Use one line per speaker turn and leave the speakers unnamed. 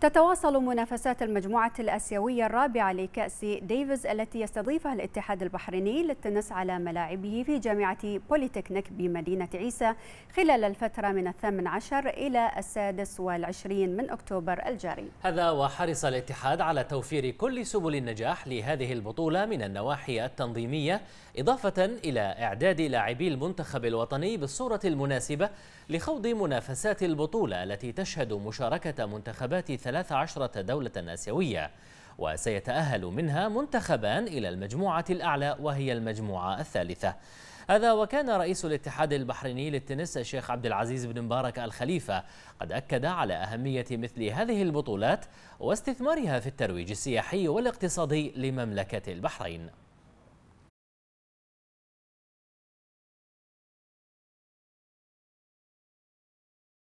تتواصل منافسات المجموعة الآسيوية الرابعة لكأس ديفيز التي يستضيفها الاتحاد البحريني للتنس على ملاعبه في جامعة بوليتكنيك بمدينة عيسى خلال الفترة من الثامن عشر إلى السادس والعشرين من أكتوبر
الجاري
هذا وحرص الاتحاد على توفير كل سبل النجاح لهذه البطولة من النواحي التنظيمية إضافة إلى إعداد لاعبي المنتخب الوطني بالصورة المناسبة لخوض منافسات البطولة التي تشهد مشاركة منتخبات 13 دولة آسيوية وسيتأهل منها منتخبان إلى المجموعة الأعلى وهي المجموعة الثالثة هذا وكان رئيس الاتحاد البحريني للتنس الشيخ عبد العزيز بن مبارك الخليفة قد أكد على أهمية مثل هذه البطولات واستثمارها في الترويج السياحي والاقتصادي لمملكة البحرين